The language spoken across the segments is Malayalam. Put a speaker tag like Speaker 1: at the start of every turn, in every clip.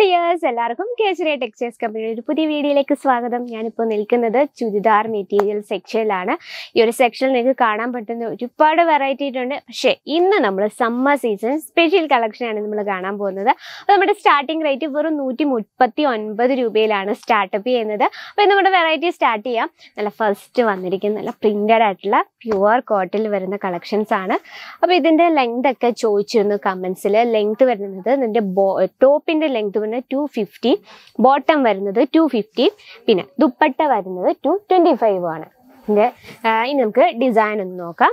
Speaker 1: ഡിയേഴ്സ് എല്ലാവർക്കും കേസരിയ ടെക്സ്റ്റൈൽസ് കമ്പനിയുടെ ഒരു പുതിയ വീഡിയോയിലേക്ക് സ്വാഗതം ഞാനിപ്പോൾ നിൽക്കുന്നത് ചുരിദാർ മെറ്റീരിയൽ സെക്ഷനിലാണ് ഈ ഒരു സെക്ഷനിൽ നിങ്ങൾക്ക് കാണാൻ പറ്റുന്ന ഒരുപാട് വെറൈറ്റി ഉണ്ട് പക്ഷേ ഇന്ന് നമ്മൾ സമ്മർ സീസൺ സ്പെഷ്യൽ കളക്ഷനാണ് നമ്മൾ കാണാൻ പോകുന്നത് അപ്പോൾ നമ്മുടെ സ്റ്റാർട്ടിംഗ് റേറ്റ് വെറും നൂറ്റി മുപ്പത്തി ഒൻപത് രൂപയിലാണ് സ്റ്റാർട്ടപ്പ് ചെയ്യുന്നത് അപ്പോൾ നമ്മുടെ വെറൈറ്റി സ്റ്റാർട്ട് ചെയ്യാം നല്ല ഫസ്റ്റ് വന്നിരിക്കുന്ന നല്ല പ്രിൻറ്റഡ് ആയിട്ടുള്ള പ്യുവർ കോട്ടിൽ വരുന്ന കളക്ഷൻസ് ആണ് അപ്പോൾ ഇതിൻ്റെ ലെങ്ത് ഒക്കെ ചോദിച്ചിരുന്നു കമൻസിൽ ലെങ്ത് വരുന്നത് ഇതിൻ്റെ ടോപ്പിൻ്റെ ലെങ്ത് വരുന്നത് ടു ഫിഫ്റ്റി ബോട്ടം വരുന്നത് ടു ഫിഫ്റ്റി പിന്നെ ദുപ്പട്ട വരുന്നത് ടു ട്വൻറ്റി ഫൈവ് ആണ് ഇനി നമുക്ക് ഡിസൈൻ ഒന്ന് നോക്കാം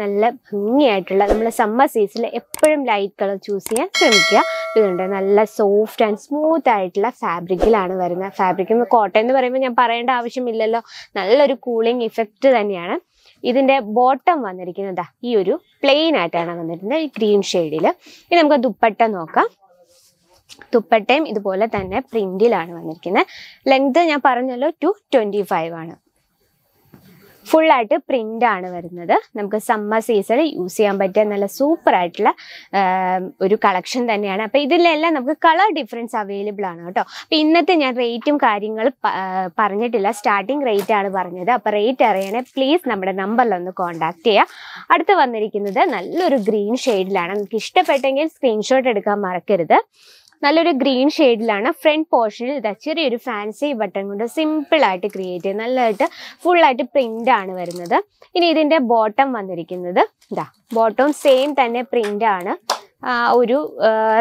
Speaker 1: നല്ല ഭംഗിയായിട്ടുള്ള നമ്മൾ സമ്മർ സീസണിൽ എപ്പോഴും ലൈറ്റ് കളർ ചൂസ് ചെയ്യാൻ ശ്രമിക്കുക ഇതുണ്ട് നല്ല സോഫ്റ്റ് ആൻഡ് സ്മൂത്ത് ആയിട്ടുള്ള ഫാബ്രിക്കിലാണ് വരുന്നത് ഫാബ്രിക് കോട്ടൺ എന്ന് പറയുമ്പോൾ ഞാൻ പറയേണ്ട ആവശ്യമില്ലല്ലോ നല്ലൊരു കൂളിംഗ് ഇഫക്റ്റ് തന്നെയാണ് ഇതിൻ്റെ ബോട്ടം വന്നിരിക്കുന്നത് ഈ ഒരു പ്ലെയിൻ ആയിട്ടാണ് വന്നിരിക്കുന്നത് ഈ ഗ്രീൻ ഷെയ്ഡിൽ ഇനി നമുക്ക് ദുപ്പട്ട നോക്കാം ദുപ്പട്ടയും ഇതുപോലെ തന്നെ പ്രിന്റിലാണ് വന്നിരിക്കുന്നത് ലെങ്ത് ഞാൻ പറഞ്ഞല്ലോ ടു ട്വന്റി ഫൈവ് ആണ് ഫുള്ളായിട്ട് പ്രിന്റ് ആണ് വരുന്നത് നമുക്ക് സമ്മർ സീസണിൽ യൂസ് ചെയ്യാൻ പറ്റിയ നല്ല സൂപ്പർ ആയിട്ടുള്ള ഒരു കളക്ഷൻ തന്നെയാണ് അപ്പോൾ ഇതിലെല്ലാം നമുക്ക് കളർ ഡിഫറൻസ് അവൈലബിൾ ആണ് കേട്ടോ അപ്പോൾ ഇന്നത്തെ ഞാൻ റേറ്റും കാര്യങ്ങളും പറഞ്ഞിട്ടില്ല സ്റ്റാർട്ടിംഗ് റേറ്റ് ആണ് പറഞ്ഞത് അപ്പോൾ റേറ്റ് അറിയണേ പ്ലീസ് നമ്മുടെ നമ്പറിൽ ഒന്ന് കോൺടാക്ട് ചെയ്യുക അടുത്ത് വന്നിരിക്കുന്നത് നല്ലൊരു ഗ്രീൻ ഷെയ്ഡിലാണ് നമുക്ക് ഇഷ്ടപ്പെട്ടെങ്കിൽ സ്ക്രീൻഷോട്ട് എടുക്കാൻ മറക്കരുത് നല്ലൊരു ഗ്രീൻ ഷെയ്ഡിലാണ് ഫ്രണ്ട് പോർഷനിൽ ഇതാ ചെറിയൊരു ഫാൻസി ബട്ടൺ കൊണ്ട് സിമ്പിൾ ആയിട്ട് ക്രിയേറ്റ് ചെയ്യുന്നത് നല്ലതായിട്ട് ഫുള്ളായിട്ട് പ്രിന്റ് ആണ് വരുന്നത് ഇനി ഇതിൻ്റെ ബോട്ടം വന്നിരിക്കുന്നത് ഇതാ ബോട്ടം സെയിം തന്നെ പ്രിന്റ് ആണ് ഒരു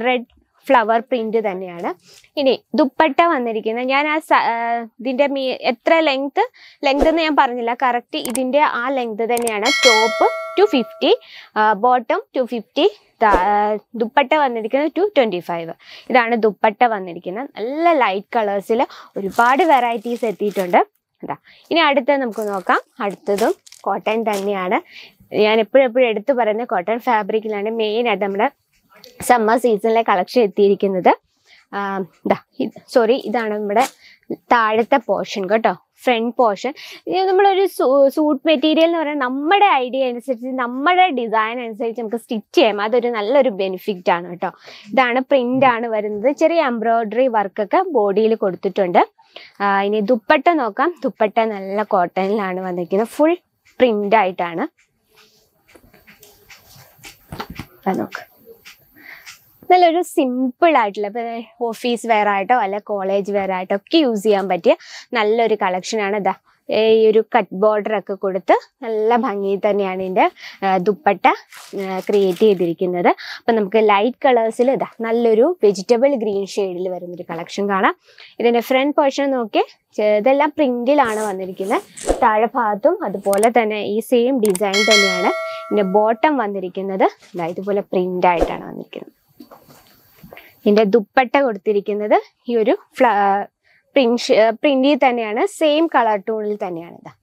Speaker 1: റെഡ് ഫ്ലവർ പ്രിന്റ് തന്നെയാണ് ഇനി ദുപ്പട്ട വന്നിരിക്കുന്നത് ഞാൻ ആ ഇതിന്റെ മീ എത്ര ലെങ്ത് ലെങ്ത് എന്ന് ഞാൻ പറഞ്ഞില്ല കറക്റ്റ് ഇതിന്റെ ആ ലെങ്ത് തന്നെയാണ് top two fifty bottom two fifty dupatta വന്നിരിക്കുന്നത് ടു ട്വന്റി ഫൈവ് ഇതാണ് ദുപ്പട്ട വന്നിരിക്കുന്നത് നല്ല ലൈറ്റ് കളേഴ്സിൽ ഒരുപാട് വെറൈറ്റീസ് എത്തിയിട്ടുണ്ട് അതാ ഇനി അടുത്തത് നമുക്ക് നോക്കാം അടുത്തതും കോട്ടൺ തന്നെയാണ് ഞാൻ എപ്പോഴും എപ്പോഴും എടുത്തു പറയുന്നത് കോട്ടൺ ഫാബ്രിക്കിലാണ് മെയിനായിട്ട് നമ്മുടെ സമ്മർ സീസണിലെ കളക്ഷൻ എത്തിയിരിക്കുന്നത് സോറി ഇതാണ് നമ്മുടെ താഴത്തെ പോർഷൻ കേട്ടോ ഫ്രണ്ട് പോർഷൻ ഇത് നമ്മളൊരു സൂട്ട് മെറ്റീരിയൽ എന്ന് പറഞ്ഞാൽ നമ്മുടെ ഐഡിയ അനുസരിച്ച് നമ്മുടെ ഡിസൈൻ അനുസരിച്ച് നമുക്ക് സ്റ്റിച്ച് ചെയ്യാം അതൊരു നല്ലൊരു ബെനിഫിറ്റ് ആണ് കേട്ടോ ഇതാണ് പ്രിന്റ് ആണ് വരുന്നത് ചെറിയ എംബ്രോയിഡറി വർക്കൊക്കെ ബോഡിയിൽ കൊടുത്തിട്ടുണ്ട് ഇനി ദുപ്പട്ട നോക്കാം ദുപ്പട്ട നല്ല കോട്ടണിലാണ് വന്നിരിക്കുന്നത് ഫുൾ പ്രിന്റ് ആയിട്ടാണ് നോക്കാം നല്ലൊരു സിമ്പിൾ ആയിട്ടുള്ള ഇപ്പൊ ഓഫീസ് വെയർ ആയിട്ടോ അല്ലെ കോളേജ് വെയർ ആയിട്ടോ ഒക്കെ യൂസ് ചെയ്യാൻ പറ്റിയ നല്ലൊരു കളക്ഷനാണ് ഇതാ ഈ ഒരു കട്ട് ബോർഡർ ഒക്കെ കൊടുത്ത് നല്ല ഭംഗിയിൽ തന്നെയാണ് ഇതിന്റെ ദുപ്പട്ട ക്രിയേറ്റ് ചെയ്തിരിക്കുന്നത് അപ്പൊ നമുക്ക് ലൈറ്റ് കളേഴ്സിൽ ഇതാ നല്ലൊരു വെജിറ്റബിൾ ഗ്രീൻ ഷെയ്ഡിൽ വരുന്നൊരു കളക്ഷൻ കാണാം ഇതിന്റെ ഫ്രണ്ട് പോർഷൻ നോക്കി ഇതെല്ലാം പ്രിന്റിലാണ് വന്നിരിക്കുന്നത് താഴെ ഭാഗത്തും അതുപോലെ തന്നെ ഈ സെയിം ഡിസൈൻ തന്നെയാണ് ഇതിൻ്റെ ബോട്ടം വന്നിരിക്കുന്നത് ഇതുപോലെ ഇതുപോലെ ആയിട്ടാണ് വന്നിരിക്കുന്നത് ഇതിൻ്റെ ദുപ്പട്ട കൊടുത്തിരിക്കുന്നത് ഈ ഒരു ഫ്ല പ്രിൻഷ് പ്രിൻറ്റിൽ തന്നെയാണ് സെയിം കളർ ടൂണിൽ തന്നെയാണ് ഇത്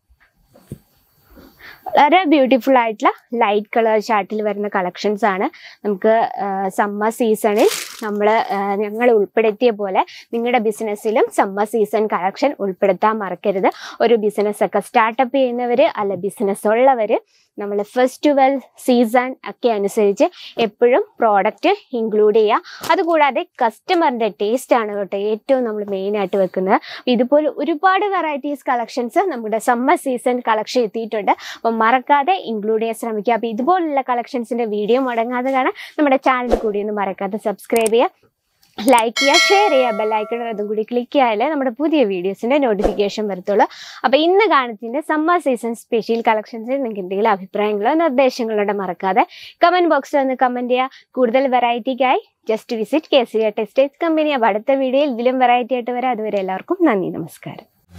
Speaker 1: വളരെ ബ്യൂട്ടിഫുൾ ആയിട്ടുള്ള ലൈറ്റ് കളർ ചാർട്ടിൽ വരുന്ന കളക്ഷൻസ് ആണ് നമുക്ക് സമ്മർ സീസണിൽ നമ്മൾ ഞങ്ങൾ ഉൾപ്പെടുത്തിയ പോലെ നിങ്ങളുടെ ബിസിനസ്സിലും സമ്മർ സീസൺ കളക്ഷൻ ഉൾപ്പെടുത്താൻ മറക്കരുത് ഒരു ബിസിനസ്സൊക്കെ സ്റ്റാർട്ടപ്പ് ചെയ്യുന്നവർ അല്ല ബിസിനസ് ഉള്ളവർ നമ്മൾ ഫെസ്റ്റിവൽ സീസൺ ഒക്കെ അനുസരിച്ച് എപ്പോഴും പ്രോഡക്റ്റ് ഇൻക്ലൂഡ് ചെയ്യുക അതുകൂടാതെ കസ്റ്റമറിൻ്റെ ടേസ്റ്റ് ആണ് കേട്ടോ ഏറ്റവും നമ്മൾ മെയിനായിട്ട് വെക്കുന്നത് ഇതുപോലെ ഒരുപാട് വെറൈറ്റീസ് കളക്ഷൻസ് നമ്മുടെ സമ്മർ സീസൺ കളക്ഷൻ എത്തിയിട്ടുണ്ട് അപ്പം മറക്കാതെ ഇൻക്ലൂഡ് ചെയ്യാൻ ശ്രമിക്കുക അപ്പോൾ ഇതുപോലുള്ള കളക്ഷൻസിൻ്റെ വീഡിയോ മുടങ്ങാതെ കാണാൻ നമ്മുടെ ചാനൽ കൂടി ഒന്ന് മറക്കാതെ സബ്സ്ക്രൈബ് സബ്സ്ക്രൈബ് ചെയ്യുക ലൈക്ക് ചെയ്യുക ഷെയർ ചെയ്യുക ബെല്ലൈക്കൺ അതും കൂടി ക്ലിക്ക് ചെയ്യാലേ നമ്മുടെ പുതിയ വീഡിയോസിൻ്റെ നോട്ടിഫിക്കേഷൻ വരത്തുള്ളൂ അപ്പോൾ ഇന്ന് കാണിച്ചതിൻ്റെ സമ്മർ സീസൺ സ്പെഷ്യൽ കളക്ഷൻസിൽ നിങ്ങൾക്ക് എന്തെങ്കിലും അഭിപ്രായങ്ങളോ നിർദ്ദേശങ്ങളോ മറക്കാതെ കമൻറ്റ് ബോക്സിൽ ഒന്ന് കമൻറ്റ് ചെയ്യുക കൂടുതൽ വെറൈറ്റിക്കായി just visit K C textiles company അപ്പോൾ അടുത്ത വീഡിയോയിൽ ഇതിലും വെറൈറ്റി ആയിട്ട് വരാം അതുവരെ എല്ലാവർക്കും നന്ദി നമസ്കാരം